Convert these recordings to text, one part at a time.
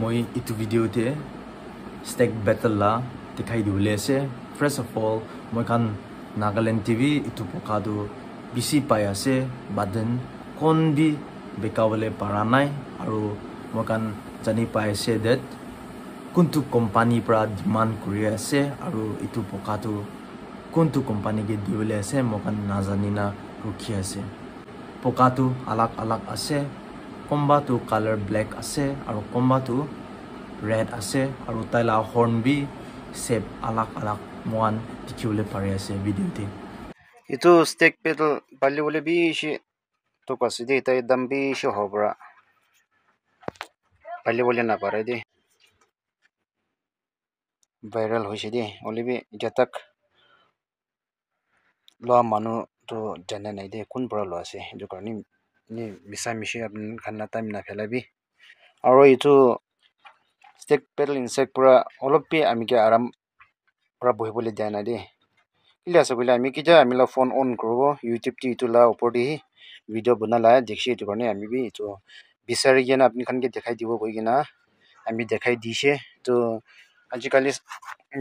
মই এইটো ভিডিঅ'তে ষ্টেক বেটেল্লা দেখাই দিবলৈ আছে ফাৰ্ষ্ট অফ অল মই কাৰণ নাগালেণ্ড টিভি এইটো পকাটো বেছি পাই আছে বাদেন কণ দি বেকাবলৈ পৰা নাই আৰু মই কাৰণ জানি পাই আছে ডেট কোনটো কোম্পানীৰ পৰা ডিমাণ্ড কৰি আছে আৰু এইটো পকাটো কোনটো কোম্পানীকে দিবলৈ আছে মই কাৰণ নাজানি না ৰখি আছে পকাটো আলাগ আলাগ আছে কোনোবা তো কালাৰ ব্লেক আছে আৰু কোনোবা তো ৰেড আছে আৰু তাইলা হৰ্ণ বি চেপ আলাক আলাক মান দেখিবলৈ পাৰি আছে ভিডিঅ'তে এইটো ষ্টেক পেডেল পালি বুলি বেছি টোপ আছে দেই তাই দাম বেছি হ'ব পালি বুলি নাপাৰে দেই ভাইৰেল হৈছে দেই অলিবি যেতাক লোৱা মানুহটো জানে নাই দেই কোনপৰা লোৱা আছে সেইটো কাৰণে ni misa misi apni khan na time na phela bi aro itu stick pedal insect pura olop bi ami ke aram pura bohi bole dia na de ile asa bole ami ki ja ami la phone on korbo youtube ti itu la upor di video bona la dekhi itu korne ami bi itu bisari gena apni khan ke dekhai dibo koi gina ami dekhai dise to আজিকালি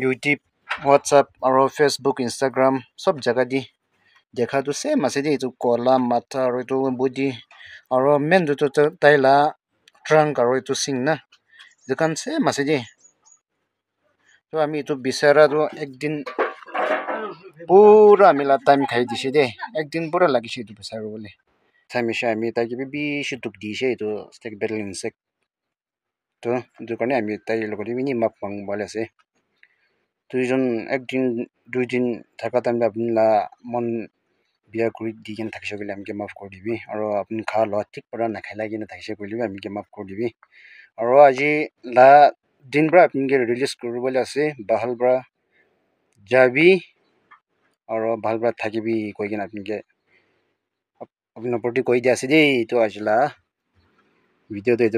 YouTube WhatsApp আৰু Facebook Instagram চব জেগা দি dekha tu same ase de etu gola matha body aru main tu tu tai la trunk aru etu sing na etu khan same ase de to ami etu bisara tu ekdin pura ami la time khai dise de ekdin pura lagise etu bisara bole samisha ami ta ki bi shi tuk dise etu stack battle insect to etu karne ami tai logori bini map mang bole ase দুইজন একদিন দুইদিন থাকা টাইমে আপনার বিয়া কৰি দি কিনে থাকিছে বুলি আমি মাফ কৰি দিবি আৰু আপুনি খা লোৱা ঠিক পৰা নাখেলাই কিনে থাকিছে বুলি আমি মাফ কৰি দিবি আৰু আজি লা দিন পৰা আপুনি ৰিলিজ কৰিবলৈ আছে ভাল পৰা যাবি আৰু ভাল পৰা থাকিবি কৈ কিনে আপোনালোকে আপোনাৰ প্ৰতি কৈ দিয়া আছে দেই এইটো আজিলা ভিডিঅ'টো এইটো